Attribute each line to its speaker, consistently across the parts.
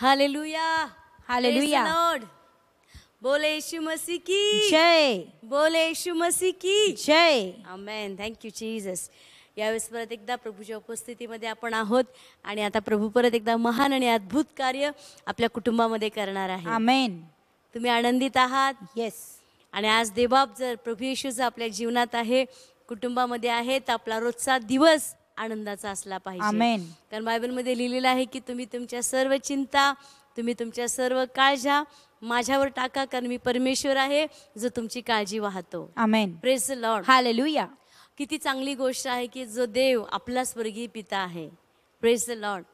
Speaker 1: Hallelujah hallelujah Lord बोले यीशु मसीह की जय बोले यीशु मसीह की जय आमेन थँक्यू या यावेळेस परत एकदा प्रभूच्या उपस्थितीमध्ये आपण आहोत आणि आता प्रभू परत एकदा महान आणि अद्भुत कार्य आपल्या कुटुंबामध्ये करणार आहे आमेन तुम्ही आनंदित आहात येस आणि आज देबाब जर प्रभू येशू आपल्या जीवनात आहे कुटुंबामध्ये आहे तर आपला रोजचा दिवस आनंदाचा असला पाहिजे आमेन कारण मध्ये लिहिलेलं आहे की तुम्ही तुमच्या सर्व चिंता तुम्ही तुमच्या सर्व काळजा माझ्यावर टाका कारण मी परमेश्वर आहे जो तुमची काळजी वाहतो आमेन प्रेस लॉर्ड हालेलुया किती चांगली गोष्ट आहे की जो देव आपला स्वर्गीय पिता आहे प्रेस द लॉर्ड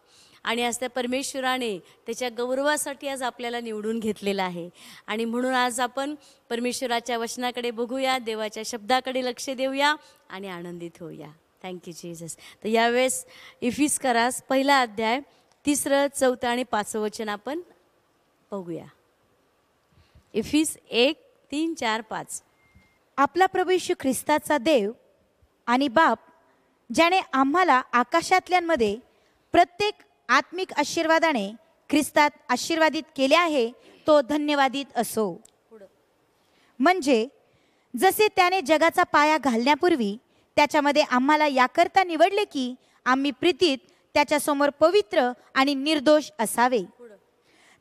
Speaker 1: आणि आज त्या परमेश्वराने त्याच्या गौरवासाठी आज आपल्याला निवडून घेतलेला आहे आणि म्हणून आज आपण परमेश्वराच्या वचनाकडे बघूया देवाच्या शब्दाकडे लक्ष देऊया आणि आनंदित होऊया थँक्यू जीजस तर यावेळेस इफिस करास पहिला अध्याय तिसरं चौथं आणि पाचवं वचन आपण बघूया इफिस एक तीन चार पाच आपला प्रभू ख्रिस्ताचा देव आणि बाप ज्याने आम्हाला आकाशातल्यांमध्ये प्रत्येक आत्मिक आशीर्वादाने ख्रिस्तात आशीर्वादित केले आहे तो धन्यवादित असो म्हणजे जसे त्याने जगाचा पाया घालण्यापूर्वी त्याच्यामध्ये आम्हाला याकरता निवडले की आम्ही प्रीतीत त्याच्यासमोर पवित्र आणि निर्दोष असावे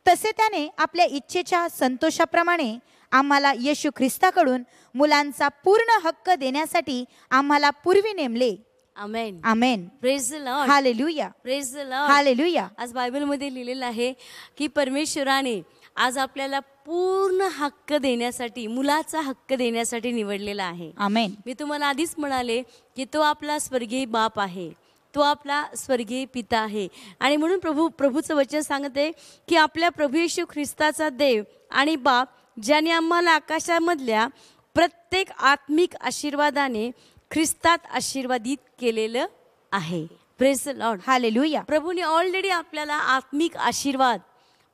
Speaker 1: तसे त्याने आपल्या इच्छेच्या संतोषाप्रमाणे आम्हाला येशू ख्रिस्ताकडून मुलांचा पूर्ण हक्क देण्यासाठी आम्हाला पूर्वी नेमले amen amen praise hallelujah praise hallelujah आज बायबलमध्ये लिहिलेलं आहे की परमेश्वराने आज आपल्याला पूर्ण हक्क देण्यासाठी मुलाचा हक्क देण्यासाठी निवडलेला आहे आमेन मी तुम्हाला आधीच म्हणाले की तो आपला स्वर्गीय बाप आहे तो आपला स्वर्गीय पिता आहे आणि म्हणून प्रभू प्रभूचं वचन सांगते की आपल्या प्रभू येशू ख्रिस्ताचा देव आणि बाप ज्याने आम्हाला आकाशामधल्या प्रत्येक आत्मिक आशीर्वादाने ख्रिस्तात आशीर्वादित केलेलं आहे प्रेस लॉर्ड हालेलुया प्रभूने ऑलरेडी आपल्याला आत्मिक आशीर्वाद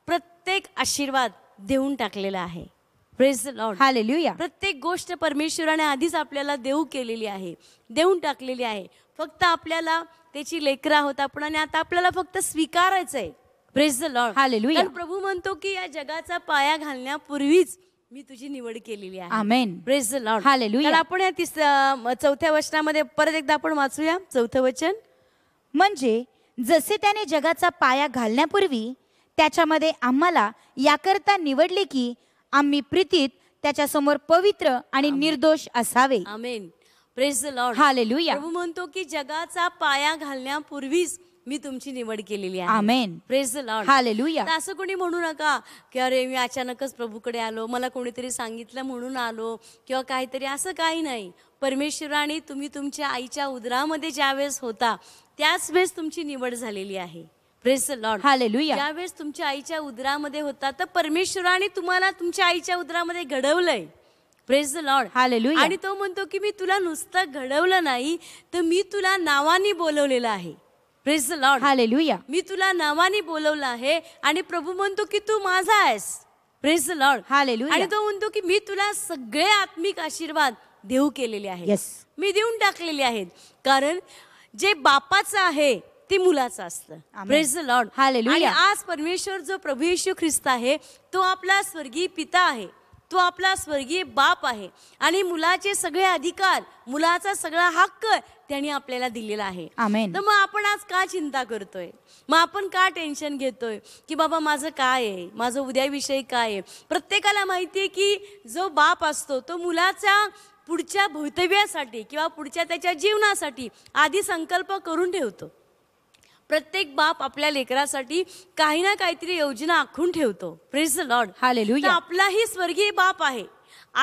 Speaker 1: प्रत्येक आशीर्वाद देऊन टाकलेला आहे प्रेस लॉर्ड हालेलुया प्रत्येक गोष्ट परमेश्वराने आधीच आपल्याला देऊ केलेली आहे देऊन टाकलेली आहे फक्त आपल्याला त्याची लेकरा होत आपण आणि आता आपल्याला फक्त स्वीकारायचं आहे प्रेस लॉर्ड हालेलुया प्रभू म्हणतो की या जगाचा पाया घालण्यापूर्वीच मी तुझी निवड केलेली आहे amen praise the Lord hallelujah तर आपण या तिस चौथ्या वचनामध्ये परत एकदा आपण वाचूया चौथं वचन म्हणजे जसे त्याने जगाचा पाया घालण्यापूर्वी त्याच्यामध्ये आम्हाला याकरता निवडले की आम्ही प्रीतीत त्याच्यासमोर पवित्र आणि निर्दोष असावे amen praise the Lord hallelujah प्रभू म्हणतो की जगाचा पाया घालण्यापूर्वीच मी तुमची निवड केलेली आहे आमेन प्रेज हालेलुया असं कोणी म्हणू नका की अरे मी अचानकच प्रभूकडे आलो मला कोणीतरी सांगितलं म्हणून आलो किंवा काहीतरी असं काही नाही परमेश्वराने तुम्ही तुमच्या आईच्या उदरामध्ये ज्यावेळेस होता त्याच वेळेस तुमची निवड झालेली आहे प्रेस लॉर्ड हालेलुया ज्यावेळेस तुमच्या आईच्या उदरामध्ये होता तर परमेश्वराने तुम्हाला तुमच्या आईच्या उदरामध्ये घडवलंय प्रेस द लॉर्ड हालेलुया आणि तो म्हणतो की मी तुला नुसतं घडवलं नाही तर मी तुला नावाने बोलवलेलं आहे प्रेज द लॉर्ड हालेलुया मी तुला नावाने बोलवलं आहे आणि प्रभू म्हणतो की तू माझा आहेस प्रेज द लॉर्ड हालेलुया आणि तो म्हणतो की मी तुला सगळे आत्मिक आशीर्वाद देऊ केलेले आहेत Yes. मी देऊन टाकलेले आहेत कारण जे बापाचं आहे ते मुलाचं असतं प्रेज द लॉर्ड हा आणि आज परमेश्वर जो प्रभू येशू ख्रिस्त आहे तो आपला स्वर्गीय पिता आहे तो आपला स्वर्गीय बाप आहे आणि मुलाचे सगळे अधिकार मुलाचा सगळा हक्क त्यांनी आपल्याला दिलेला आहे तर मग आपण आज का चिंता करतोय मग आपण का टेन्शन घेतोय की बाबा माझं काय आहे माझं उद्या विषय काय आहे प्रत्येकाला माहिती आहे की जो बाप असतो तो मुलाचा पुढच्या भवितव्यासाठी किंवा पुढच्या त्याच्या जीवनासाठी आधी संकल्प करून ठेवतो प्रत्येक बाप आपल्या लेकरासाठी काही ना काहीतरी योजना आखून ठेवतो प्रेस लॉर्ड हालेलुया आपलाही स्वर्गीय बाप आहे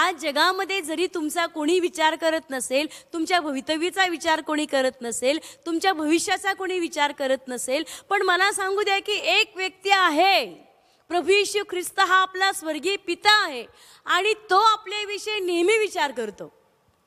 Speaker 1: आज जगामध्ये जरी तुमचा कोणी विचार करत नसेल तुमच्या भवितव्याचा विचार कोणी करत नसेल तुमच्या भविष्याचा कोणी विचार करत नसेल पण मला सांगू द्या की एक व्यक्ती आहे प्रभू येशू ख्रिस्त हा आपला स्वर्गीय पिता आहे आणि तो आपल्याविषयी नेहमी विचार करतो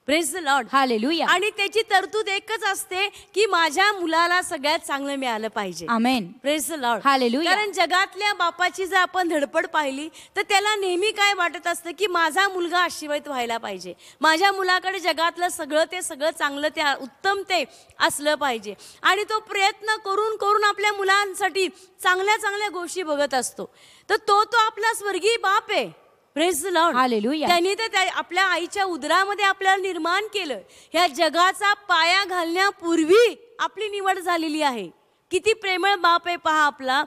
Speaker 1: प्रेस द लॉर्ड हालेलुया आणि त्याची तरतूद एकच असते की माझ्या मुलाला सगळ्यात चांगलं मिळालं पाहिजे amen praise the Lord hallelujah कारण जगातल्या बापाची जर आपण धडपड पाहिली तर त्याला नेहमी काय वाटत असतं की माझा मुलगा आशीर्वाद व्हायला पाहिजे माझ्या मुलाकडे जगातलं सगळं ते सगळं चांगलं ते उत्तम ते असलं पाहिजे आणि तो प्रयत्न करून करून आपल्या मुलांसाठी चांगल्या चांगल्या गोष्टी बघत असतो तर तो तो आपला स्वर्गीय बाप आहे प्रेस त्यांनी तर आपल्या आईच्या उदरामध्ये आपल्याला निर्माण केलं ह्या जगाचा पाया घालण्यापूर्वी आपली निवड झालेली आहे किती प्रेमळ बाप आहे पहा आपला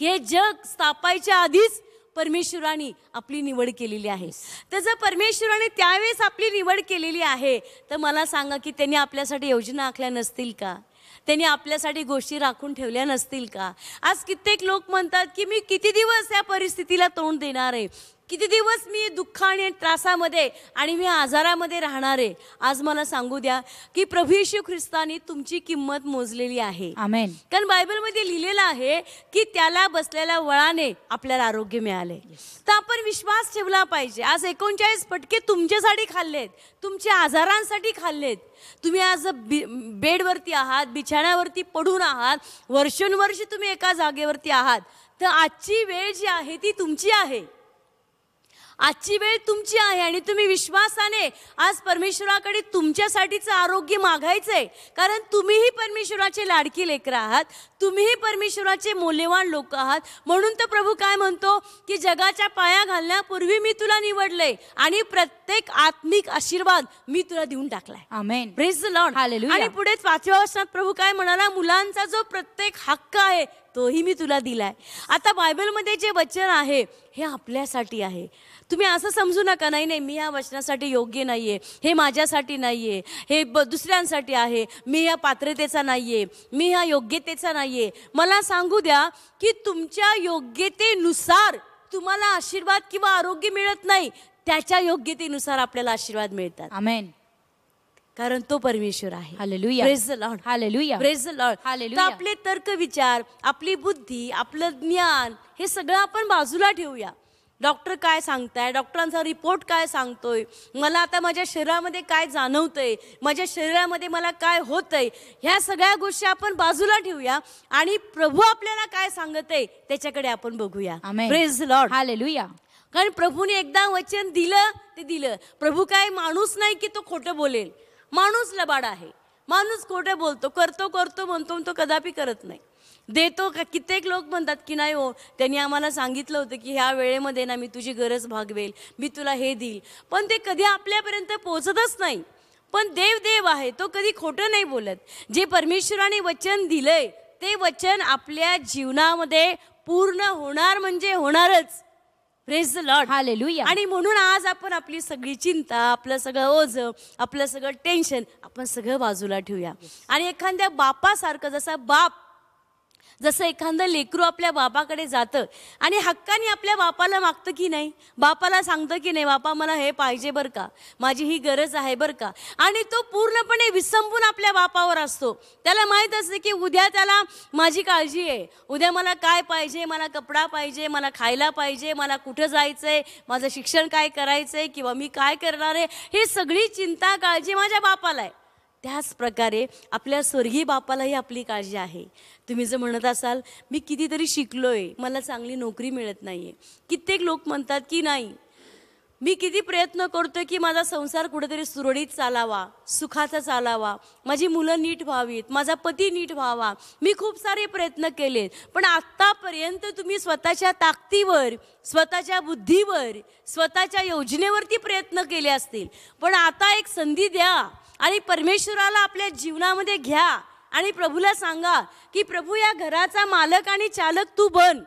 Speaker 1: हे जग स्थापायच्या आधीच परमेश्वरांनी आपली निवड केलेली आहे तर जर परमेश्वराने त्यावेळेस आपली निवड केलेली आहे तर मला सांगा की त्यांनी आपल्यासाठी योजना आखल्या नसतील का त्यांनी आपल्यासाठी गोष्टी राखून ठेवल्या नसतील का आज कित्येक लोक म्हणतात की मी किती दिवस या परिस्थितीला तोंड देणार आहे किती दिवस मी दुःख आणि त्रासामध्ये आणि मी आजारामध्ये राहणार आहे आज मला सांगू द्या की प्रभू येशू ख्रिस्तानी तुमची किंमत मोजलेली आहे कारण बायबलमध्ये लिहिलेलं आहे की त्याला बसलेल्या वळाने आपल्याला आरोग्य मिळाले तर आपण विश्वास ठेवला पाहिजे आज एकोणचाळीस पटके तुमच्यासाठी खाल्लेत तुमच्या आजारांसाठी खाल्लेत तुम्ही आज बेडवरती आहात बिछाण्यावरती पडून आहात वर्षोनुवर्ष तुम्ही एका जागेवरती आहात तर आजची वेळ जी आहे ती तुमची आहे आजची वेळ तुमची आहे आणि तुम्ही विश्वासाने आज परमेश्वराकडे तुमच्यासाठीचं आरोग्य मागायचं आहे कारण तुम्हीही परमेश्वराचे लाडकी लेकर आहात तुम्हीही परमेश्वराचे मौल्यवान लोक आहात म्हणून तर प्रभू काय म्हणतो की जगाच्या पाया घालण्यापूर्वी मी तुला निवडलंय आणि प्रत्येक आत्मिक आशीर्वाद मी तुला देऊन टाकलाय आणि पुढे पाचव्या वर्षात प्रभू काय म्हणाला मुलांचा जो प्रत्येक हक्क आहे तोही मी तुला दिलाय आता बायबलमध्ये जे वचन आहे हे आपल्यासाठी आहे तुम्ही असं समजू नका नाही नाही मी या वचनासाठी योग्य नाही आहे हे माझ्यासाठी नाही आहे हे दुसऱ्यांसाठी आहे मी या पात्रतेचा नाही आहे मी ह्या योग्यतेचा नाही आहे मला सांगू द्या की तुमच्या योग्यतेनुसार तुम्हाला आशीर्वाद किंवा आरोग्य मिळत नाही त्याच्या योग्यतेनुसार आपल्याला आशीर्वाद मिळतात आमेन कारण तो परमेश्वर आहे आपले तर्क विचार आपली बुद्धी आपलं ज्ञान हे सगळं आपण बाजूला ठेवूया डॉक्टर काय सांगताय डॉक्टरांचा रिपोर्ट काय सांगतोय मला आता माझ्या शरीरामध्ये काय जाणवतंय माझ्या शरीरामध्ये मला काय होतंय ह्या सगळ्या गोष्टी आपण बाजूला ठेवूया आणि प्रभू आपल्याला काय सांगत आहे त्याच्याकडे आपण बघूया प्रेझ प्रेज लॉर्ड हालेलुया कारण प्रभूने एकदा वचन दिलं ते दिलं प्रभू काय माणूस नाही की तो खोटं बोलेल माणूस लबाड आहे माणूस खोटे बोलतो करतो करतो म्हणतो तो कदापि करत नाही देतो का कित्येक लोक म्हणतात की नाही हो त्यांनी आम्हाला सांगितलं होतं की ह्या वेळेमध्ये ना मी तुझी गरज भागवेल मी तुला हे देईल पण ते कधी आपल्यापर्यंत पोचतच नाही पण देव देव आहे तो कधी खोटं नाही बोलत जे परमेश्वराने वचन दिलंय ते वचन आपल्या जीवनामध्ये पूर्ण होणार म्हणजे होणारच प्रेज द लॉर्ड हालेलुया आणि म्हणून आज आपण आपली सगळी चिंता आपलं सगळं ओझ आपलं सगळं टेन्शन आपण सगळं बाजूला ठेवूया आणि एखाद्या बापासारखं जसा बाप जसं एखादं लेकरू आपल्या बापाकडे जातं आणि हक्काने आपल्या बापाला मागतं की नाही बापाला सांगतं की नाही बापा मला हे पाहिजे बरं का माझी ही गरज आहे बरं का आणि तो पूर्णपणे विसंबून आपल्या बापावर असतो त्याला माहीत असते की उद्या त्याला माझी काळजी आहे उद्या मला काय पाहिजे मला कपडा पाहिजे मला खायला पाहिजे मला कुठं जायचं आहे माझं शिक्षण काय करायचं आहे किंवा मी काय करणार आहे ही सगळी चिंता काळजी माझ्या बापाला आहे त्याच प्रकारे आपल्या स्वर्गीय बापालाही आपली काळजी आहे तुम्ही जर म्हणत असाल मी कितीतरी शिकलो आहे मला चांगली नोकरी मिळत नाही आहे कित्येक लोक म्हणतात की नाही मी किती प्रयत्न करतो की माझा संसार कुठेतरी सुरळीत चालावा सुखाचा चालावा माझी मुलं नीट व्हावीत माझा पती नीट व्हावा मी खूप सारे प्रयत्न केले पण आत्तापर्यंत तुम्ही स्वतःच्या ताकदीवर स्वतःच्या बुद्धीवर स्वतःच्या योजनेवरती प्रयत्न केले असतील पण आता एक संधी द्या आणि परमेश्वराला आपल्या जीवनामध्ये घ्या आणि प्रभूला सांगा की प्रभू या घराचा मालक आणि चालक तू बन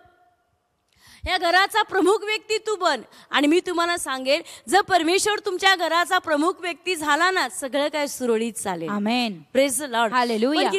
Speaker 1: या घराचा प्रमुख व्यक्ती तू बन आणि मी तुम्हाला सांगेन जर परमेश्वर तुमच्या घराचा प्रमुख व्यक्ती झाला ना सगळं काय सुरळीत चालेल आमेन प्रेस लॉर्ड हालेलुया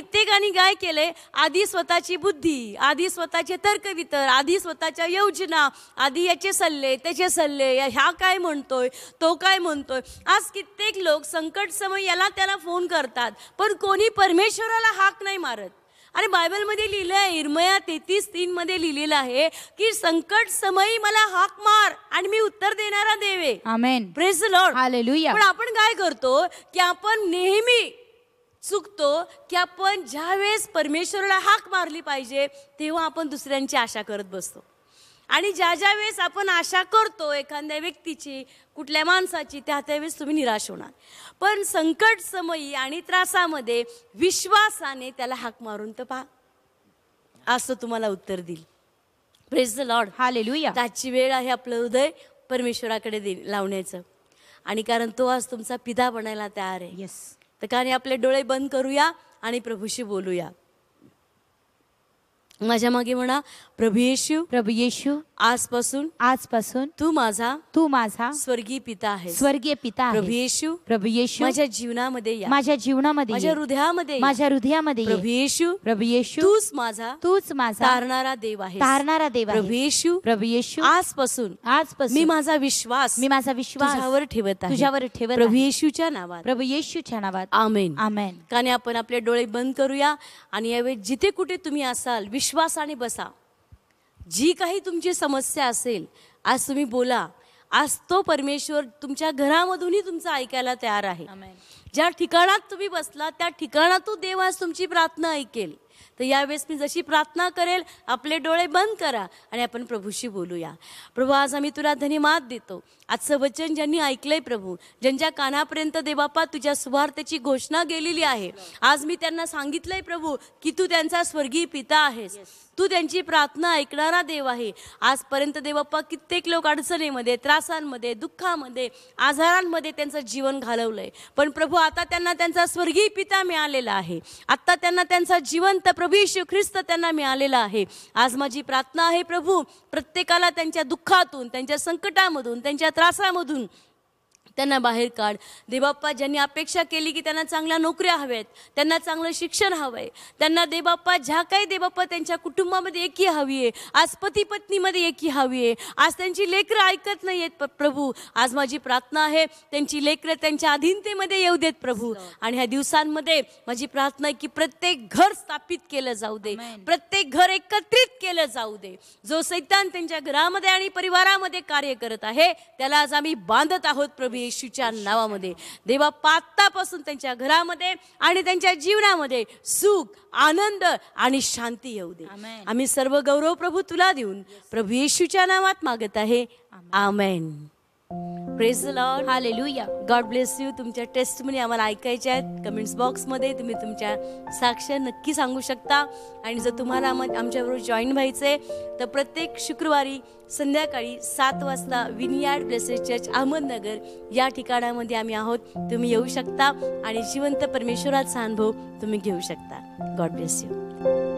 Speaker 1: काय केले आधी स्वतःची बुद्धी आधी स्वतःचे तर्कवितर आधी स्वतःच्या योजना आधी याचे सल्ले त्याचे सल्ले ह्या काय म्हणतोय तो काय म्हणतोय आज कित्येक लोक संकट समय याला त्याला फोन करतात पण कोणी परमेश्वराला हाक नाही मारत आणि बायबलमध्ये लिहिलं आहे इरमया तेहतीस तीनमध्ये लिहिलेलं आहे की संकट समयी मला हाक मार आणि मी उत्तर देणारा देवे आमेन प्रेस लॉर्ड हालेलुया पण आपण काय करतो की आपण नेहमी चुकतो की आपण ज्यावेळेस परमेश्वराला हाक मारली पाहिजे तेव्हा आपण दुसऱ्यांची आशा करत बसतो आणि ज्या ज्या वेळेस आपण आशा करतो एखाद्या व्यक्तीची कुठल्या माणसाची त्या त्यावेळेस तुम्ही निराश होणार पण संकट समयी आणि त्रासामध्ये विश्वासाने त्याला हाक मारून तर पहा असं तुम्हाला उत्तर देईल प्रेस द लॉर्ड हा लेलूया आजची वेळ आहे आपलं हृदय परमेश्वराकडे दे लावण्याचं आणि कारण तो आज तुमचा पिता बनायला तयार आहे येस yes. तर कारण आपले डोळे बंद करूया आणि प्रभूशी बोलूया माझ्या मागे म्हणा प्रभू येशू प्रभू येशू आजपासून आजपासून तू माझा तू माझा स्वर्गीय पिता आहे स्वर्गीय पिता प्रभू येशू प्रभू येशू माझ्या जीवनामध्ये माझ्या जीवनामध्ये माझ्या हृदयामध्ये माझ्या हृदयामध्ये प्रभू येशू प्रभू येशू तूच माझा तूच माझा तारणारा देव आहे तारणारा देव प्रभू येशू प्रभू येशू आजपासून आजपासून मी माझा विश्वास मी माझा विश्वास तुझ्यावर ठेवत आहे तुझ्यावर ठेवत प्रभू येशूच्या नावात प्रभू येशूच्या नावात आमेन आमेन कारण आपण आपले डोळे बंद करूया आणि यावेळी जिथे कुठे तुम्ही असाल विश्व विश्वासाने बसा जी काही तुमची समस्या असेल आज तुम्ही बोला आज तो परमेश्वर तुमच्या घरामधूनही तुमचं ऐकायला तयार आहे ज्या ठिकाणात तुम्ही बसला त्या ठिकाणातून देव आज तुमची प्रार्थना ऐकेल तर यावेळेस मी जशी प्रार्थना करेल आपले डोळे बंद करा आणि आपण प्रभूशी बोलूया प्रभू आज आम्ही तुला धन्यवाद देतो आजचं वचन ज्यांनी ऐकलंय प्रभू ज्यांच्या कानापर्यंत देवापा तुझ्या सुवार्थेची घोषणा गेलेली आहे आज मी त्यांना सांगितलंय प्रभू की तू त्यांचा स्वर्गीय पिता आहेस तू त्यांची प्रार्थना ऐकणारा देव आहे आजपर्यंत देवप्पा कित्येक लोक अडचणीमध्ये त्रासांमध्ये दुःखामध्ये आजारांमध्ये त्यांचं जीवन घालवलं आहे पण प्रभू आता त्यांना त्यांचा स्वर्गीय पिता मिळालेला आहे आत्ता त्यांना त्यांचा जिवंत प्रभू येशू ख्रिस्त त्यांना मिळालेला आहे आज माझी प्रार्थना आहे प्रभू प्रत्येकाला त्यांच्या दुःखातून त्यांच्या संकटामधून त्यांच्या त्रासामधून त्यांना बाहेर काढ देबाप्पा ज्यांनी अपेक्षा केली की त्यांना चांगल्या नोकऱ्या हव्यात त्यांना चांगलं शिक्षण हवं आहे त्यांना देबाप्पा ज्या काही देबाप्पा त्यांच्या कुटुंबामध्ये एकी हवी आहे आज पती पत्नीमध्ये एकी हवी आहे आज त्यांची लेकरं ऐकत नाही आहेत प्रभू आज माझी प्रार्थना आहे त्यांची लेकरं त्यांच्या अधीनतेमध्ये येऊ देत प्रभू आणि ह्या दिवसांमध्ये माझी प्रार्थना आहे की प्रत्येक घर स्थापित केलं जाऊ दे प्रत्येक घर एकत्रित केलं जाऊ दे जो सैतान त्यांच्या घरामध्ये आणि परिवारामध्ये कार्य करत आहे त्याला आज आम्ही बांधत आहोत प्रभू येशूच्या नावामध्ये देवा पात्तापासून त्यांच्या घरामध्ये आणि त्यांच्या जीवनामध्ये सुख आनंद आणि शांती येऊ दे आम्ही सर्व गौरव प्रभू तुला देऊन प्रभू येशूच्या नावात मागत आहे आमेन praise Lord hallelujah God bless you तुमच्या टेस्टमनी आम्हाला ऐकायच्या आहेत कमेंट्स बॉक्समध्ये तुम्ही तुमच्या साक्ष नक्की सांगू शकता आणि जर तुम्हाला आमच्याबरोबर जॉईन व्हायचं आहे तर प्रत्येक शुक्रवारी संध्याकाळी सात वाजता विनियार्ड ब्लेसेस चर्च अहमदनगर या ठिकाणामध्ये आम्ही आहोत तुम्ही येऊ शकता आणि जिवंत परमेश्वराचा अनुभव तुम्ही घेऊ शकता गॉड ब्लेस यू